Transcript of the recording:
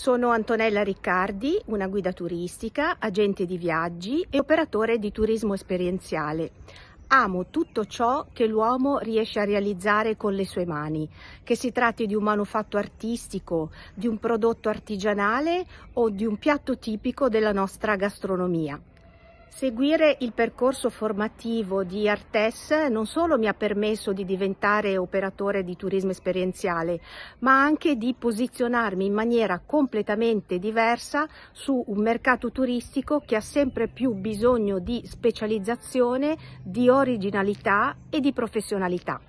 Sono Antonella Riccardi, una guida turistica, agente di viaggi e operatore di turismo esperienziale. Amo tutto ciò che l'uomo riesce a realizzare con le sue mani, che si tratti di un manufatto artistico, di un prodotto artigianale o di un piatto tipico della nostra gastronomia. Seguire il percorso formativo di Artes non solo mi ha permesso di diventare operatore di turismo esperienziale, ma anche di posizionarmi in maniera completamente diversa su un mercato turistico che ha sempre più bisogno di specializzazione, di originalità e di professionalità.